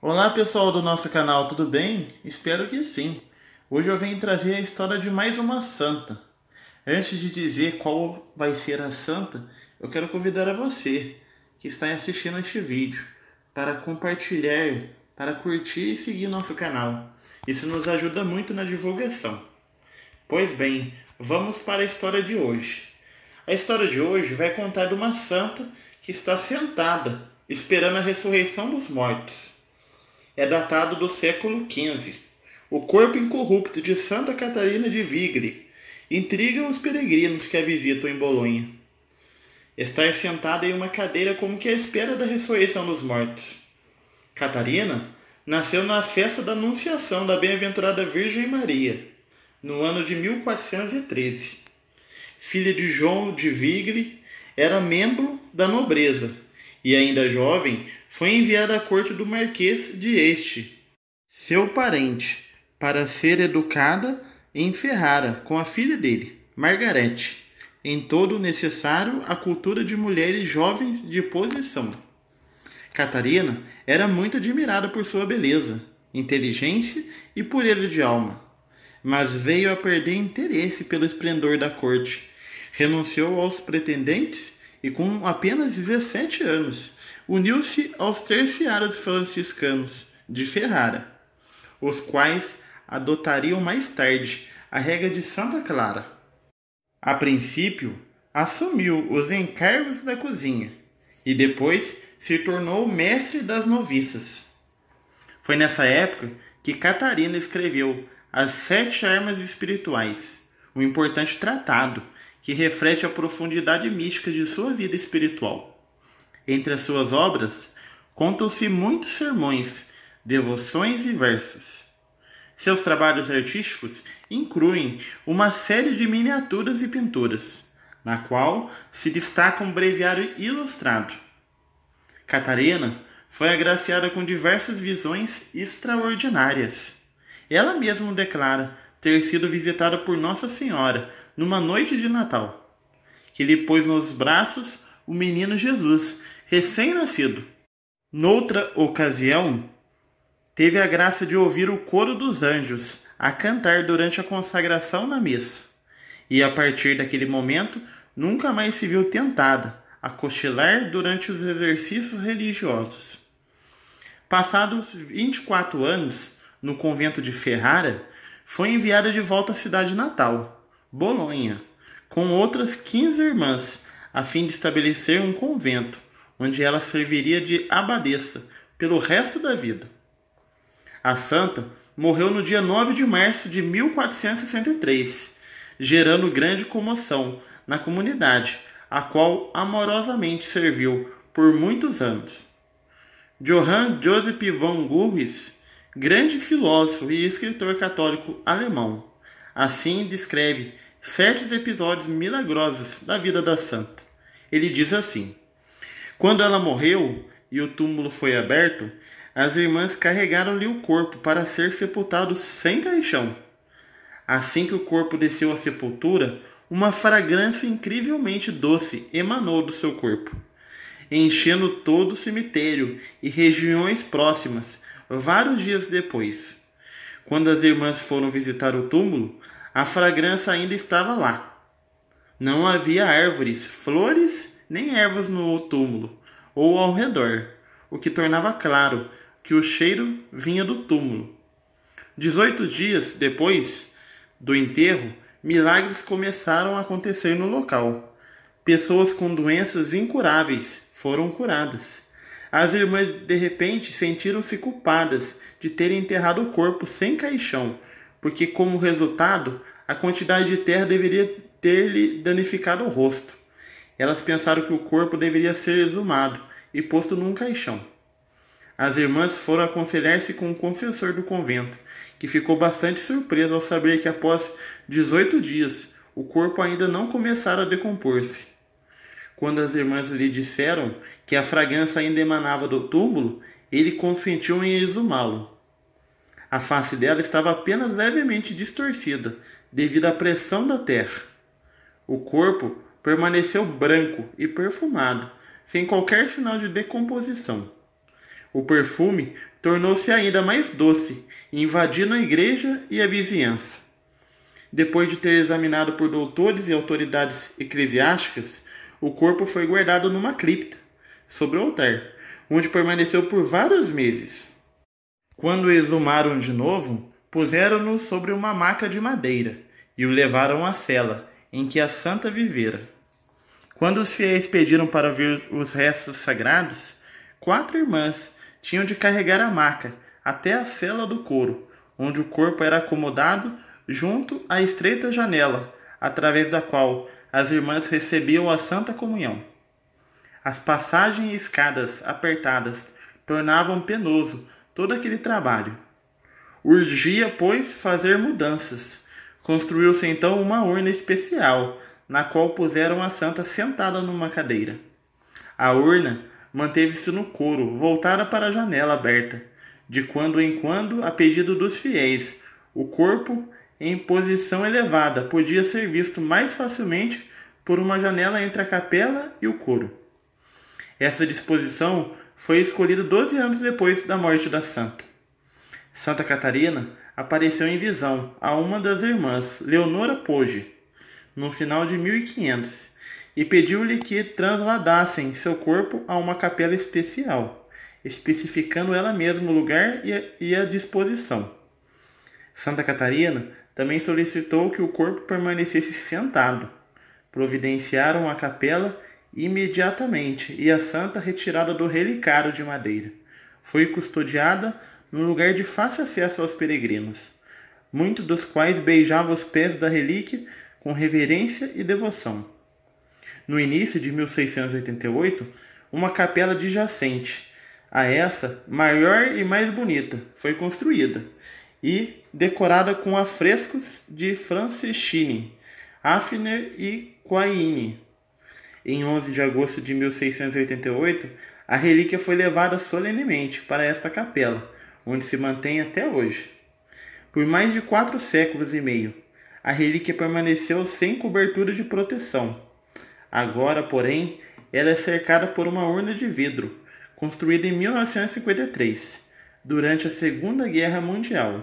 Olá pessoal do nosso canal, tudo bem? Espero que sim. Hoje eu venho trazer a história de mais uma santa. Antes de dizer qual vai ser a santa, eu quero convidar a você que está assistindo este vídeo para compartilhar, para curtir e seguir nosso canal. Isso nos ajuda muito na divulgação. Pois bem, vamos para a história de hoje. A história de hoje vai contar de uma santa que está sentada, esperando a ressurreição dos mortos é datado do século XV. O corpo incorrupto de Santa Catarina de Vigre intriga os peregrinos que a visitam em Bolonha. Estar sentada em uma cadeira como que à espera da ressurreição dos mortos. Catarina nasceu na festa da Anunciação da Bem-aventurada Virgem Maria, no ano de 1413. Filha de João de Vigre, era membro da nobreza e ainda jovem, foi enviada à corte do Marquês de Este, seu parente, para ser educada em Ferrara com a filha dele, Margarete, em todo necessário à cultura de mulheres jovens de posição. Catarina era muito admirada por sua beleza, inteligência e pureza de alma, mas veio a perder interesse pelo esplendor da corte, renunciou aos pretendentes e com apenas 17 anos, uniu-se aos terciários franciscanos de Ferrara, os quais adotariam mais tarde a regra de Santa Clara. A princípio, assumiu os encargos da cozinha e depois se tornou mestre das noviças. Foi nessa época que Catarina escreveu As Sete Armas Espirituais, um importante tratado que reflete a profundidade mística de sua vida espiritual. Entre as suas obras, contam-se muitos sermões, devoções e versos. Seus trabalhos artísticos incluem uma série de miniaturas e pinturas, na qual se destaca um breviário ilustrado. Catarina foi agraciada com diversas visões extraordinárias. Ela mesma declara ter sido visitada por Nossa Senhora numa noite de Natal, que lhe pôs nos braços o menino Jesus, recém-nascido. Noutra ocasião, teve a graça de ouvir o coro dos anjos a cantar durante a consagração na missa, e a partir daquele momento nunca mais se viu tentada a cochilar durante os exercícios religiosos. Passados 24 anos, no convento de Ferrara, foi enviada de volta à cidade natal, Bolonha, com outras 15 irmãs, a fim de estabelecer um convento, onde ela serviria de abadesa pelo resto da vida. A santa morreu no dia 9 de março de 1463, gerando grande comoção na comunidade, a qual amorosamente serviu por muitos anos. Johann Joseph von Gurris grande filósofo e escritor católico alemão. Assim descreve certos episódios milagrosos da vida da santa. Ele diz assim: Quando ela morreu e o túmulo foi aberto, as irmãs carregaram-lhe o corpo para ser sepultado sem caixão. Assim que o corpo desceu à sepultura, uma fragrância incrivelmente doce emanou do seu corpo, enchendo todo o cemitério e regiões próximas vários dias depois. Quando as irmãs foram visitar o túmulo, a fragrância ainda estava lá. Não havia árvores, flores nem ervas no túmulo ou ao redor, o que tornava claro que o cheiro vinha do túmulo. Dezoito dias depois do enterro, milagres começaram a acontecer no local. Pessoas com doenças incuráveis foram curadas as irmãs, de repente, sentiram-se culpadas de terem enterrado o corpo sem caixão, porque, como resultado, a quantidade de terra deveria ter-lhe danificado o rosto. Elas pensaram que o corpo deveria ser exumado e posto num caixão. As irmãs foram aconselhar-se com o confessor do convento, que ficou bastante surpreso ao saber que após 18 dias o corpo ainda não começara a decompor-se quando as irmãs lhe disseram que a fragrância ainda emanava do túmulo, ele consentiu em exumá-lo. A face dela estava apenas levemente distorcida devido à pressão da terra. O corpo permaneceu branco e perfumado, sem qualquer sinal de decomposição. O perfume tornou-se ainda mais doce, invadindo a igreja e a vizinhança. Depois de ter examinado por doutores e autoridades eclesiásticas, o corpo foi guardado numa cripta, sobre o altar, onde permaneceu por vários meses. Quando o exumaram de novo, puseram-no sobre uma maca de madeira e o levaram à cela em que a santa vivera. Quando os fiéis pediram para ver os restos sagrados, quatro irmãs tinham de carregar a maca até a cela do couro, onde o corpo era acomodado junto à estreita janela, através da qual as irmãs recebiam a Santa Comunhão. As passagens e escadas apertadas tornavam penoso todo aquele trabalho. Urgia, pois, fazer mudanças. Construiu-se então uma urna especial, na qual puseram a santa sentada numa cadeira. A urna manteve-se no couro, voltada para a janela aberta, de quando em quando, a pedido dos fiéis, o corpo em posição elevada, podia ser visto mais facilmente por uma janela entre a capela e o coro. Essa disposição foi escolhida 12 anos depois da morte da santa. Santa Catarina apareceu em visão a uma das irmãs, Leonora Poge no final de 1500, e pediu-lhe que transladassem seu corpo a uma capela especial, especificando ela mesma o lugar e a disposição. Santa Catarina também solicitou que o corpo permanecesse sentado. Providenciaram a capela imediatamente e a santa retirada do relicário de madeira. Foi custodiada num lugar de fácil acesso aos peregrinos, muitos dos quais beijavam os pés da relíquia com reverência e devoção. No início de 1688, uma capela adjacente a essa, maior e mais bonita, foi construída, e decorada com afrescos de Franceschini, Hafner e Quaini, Em 11 de agosto de 1688, a relíquia foi levada solenemente para esta capela, onde se mantém até hoje. Por mais de quatro séculos e meio, a relíquia permaneceu sem cobertura de proteção. Agora, porém, ela é cercada por uma urna de vidro, construída em 1953, durante a Segunda Guerra Mundial.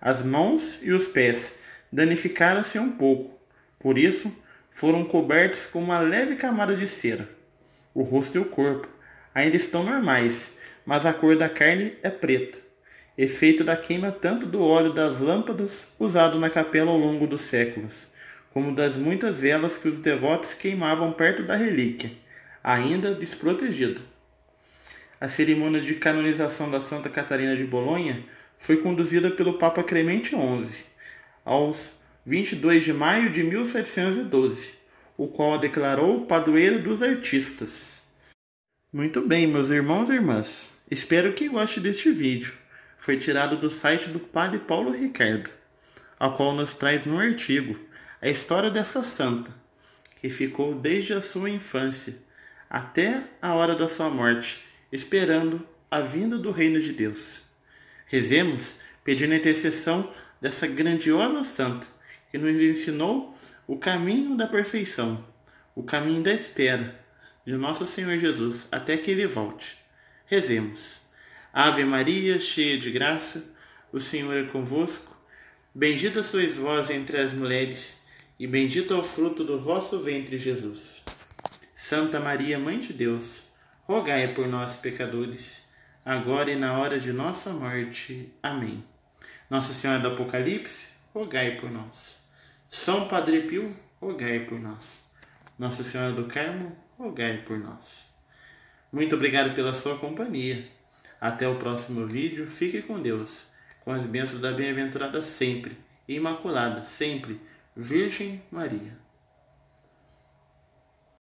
As mãos e os pés danificaram-se um pouco, por isso foram cobertos com uma leve camada de cera. O rosto e o corpo ainda estão normais, mas a cor da carne é preta, efeito da queima tanto do óleo das lâmpadas usado na capela ao longo dos séculos, como das muitas velas que os devotos queimavam perto da relíquia, ainda desprotegida. A cerimônia de canonização da Santa Catarina de Bolonha foi conduzida pelo Papa Clemente XI, aos 22 de maio de 1712, o qual a declarou padroeiro dos artistas. Muito bem, meus irmãos e irmãs, espero que goste deste vídeo. Foi tirado do site do Padre Paulo Ricardo, a qual nos traz num artigo a história dessa santa, que ficou desde a sua infância até a hora da sua morte, esperando a vinda do reino de Deus. Rezemos pedindo a intercessão dessa grandiosa santa que nos ensinou o caminho da perfeição, o caminho da espera de nosso Senhor Jesus até que ele volte. Rezemos. Ave Maria, cheia de graça, o Senhor é convosco. Bendita sois vós entre as mulheres, e bendito é o fruto do vosso ventre, Jesus. Santa Maria, Mãe de Deus, rogai por nós, pecadores agora e na hora de nossa morte. Amém. Nossa Senhora do Apocalipse, rogai por nós. São Padre Pio, rogai por nós. Nossa Senhora do Carmo, rogai por nós. Muito obrigado pela sua companhia. Até o próximo vídeo. Fique com Deus, com as bênçãos da bem-aventurada sempre, Imaculada sempre, Virgem Maria.